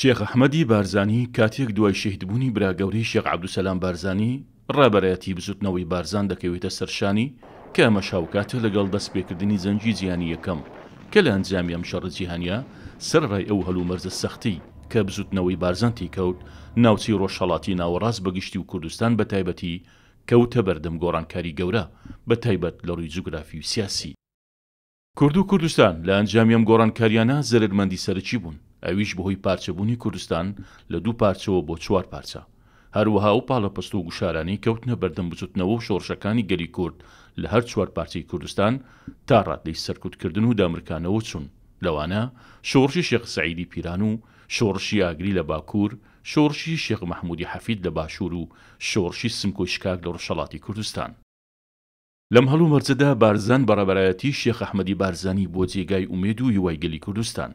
شێخ ئەحمەدی بارزانانی کاتێک دوای شەهیدبوونی براگەوری شێخ عبدوسەسلام بارزانانی ڕابەتی بزوتنەوەی بارزان دەکەوێتە سەرشانی کە مەشاوکاتە لەگەڵ دەستپێکردنی زەنجی زیانی یەکەم کە لە ئەنجامی ئەم شەڕجییهانیا سەرڕای ئەو هەلو مەرزە سەختی کە بزوتنەوەی بارزان تێکەوت ناوچی ڕۆژهڵاتی ناوەڕاست بەگشتی و کوردستان بە تایبەتی کەوتە بەردەم گۆڕانکاری گەورە بە تایبەت لە ڕووی جوگرافی و سیاسی. کورد و کوردستان لە ئەنجامیەم گۆڕانکاریانە زەرمەندی سەرچی بوون ئەویش بەهۆی پارچەبوونی کوردستان لە دوو پارچەوە بۆ چوار پارچە هەروەها و پاڵەپەست و گوشارانی کەوتنە بەردەم بچوتنەوە و شۆڕشەکانی گەلی کورد لە هەر چوار پارچەی کوردستان تا ڕاتدەی سەرکوتکردن و دامرکانەوە چوون لەوانە شۆڕشی شێخ سعیدی پیران و شۆڕشی ئاگری لە باکوور شۆڕشی شێخ مححمودی حەفید لە باشوور و شۆڕشی سمکۆی شکاک لە ڕۆژەڵاتی کوردستان لەم هەڵوو مەرجەدا بارزان بەڕەبەرایەتی شێخ ئەحمەدی بارزانی بۆ جێگای ئومێد و یوایگەلی کوردستان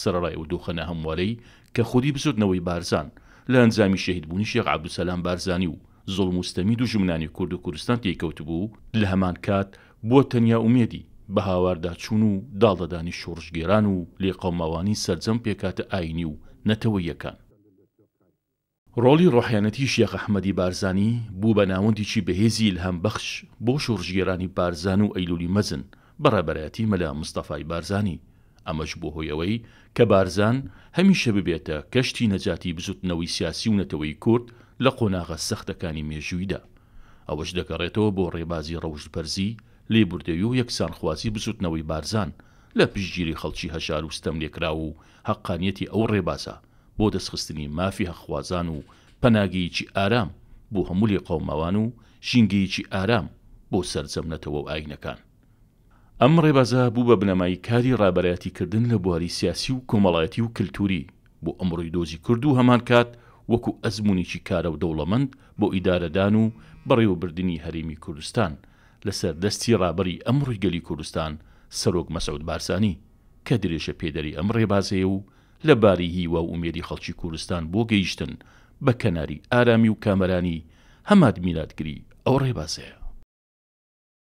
سەرڕای و دۆخەنە هەموارەی کە خودی بزودنەوەی بارزان لە ئەنجامی شەهیدبوونی شێخ عبدوسەلام بارزانی و زڵ مستەمی دوژمنانی کورد و کوردستان تێککەوت بوو لە هەمان کات بۆ تەنیا ئومێدی بە هاواردا چوون و داڵدەدانی شۆڕژگێران و لێ قەماوانی سەرجەم پێکاتە ئاینی و نەتەوە یەکان ڕۆڵی ڕۆحیانەتی شێخ ئەحمەدی بارزانی بوو بە ناوەندیی بەهێزی هەمبەخش بۆ شۆڕژگێرانی بارزان و ئەیلولی مەزن بەڕێبەرەتی مەلا مستەفای بارزانی ئەمەش بۆ هۆیەوەی کە بارزان هەمیشە ببێتە کەشتی نەجاتی بزوتنەوەی سیاسی و نەتەوەی کورد لە قۆناغە سەختەکانی مێژوویدا ئەوەش دەگەڕێتەوە بۆ ڕێبازی ڕەوشبەرزی لێبوردەوی و یەکسانخوازی بزوتنەوەی بارزان لە پشتگیری خەڵکی هەشار و ستەم لێکرا و حەقانیەتی ئەو ڕێبازە بۆ دەستخستنی مافی هەخوازان و پەناگەیکی ئارام بۆ هەموولی قەوماوان و ژینگەیکی ئارام بۆ سەرجەمنەتەوە و ئاینەکان ئەم ڕێبازە بوو بە بنەمای کاری ڕابەتیکردن لە بواری سیاسی و کۆمەڵایەتی و کللتوری بۆ ئەمڕۆی دۆزی کرد و هەمان کات وەکو ئەزمونێکی کارە و دەوڵەمەند بۆ ئیدارەدان و بەڕێوەبردننی هەرێمی کوردستان لەسەر دەستی ڕابری ئەم ڕوویگەلی کوردستان سەرۆک مەسەود بارسانی کە درێژە پێدەری ئەم ڕێبازەیە و لە باری هیوا و ئومێری خەڵکی کوردستان بۆ گەیشتن بە کەناری ئارامی و کامەرانی هەماد میلاتگری ئەو ڕێبازەیە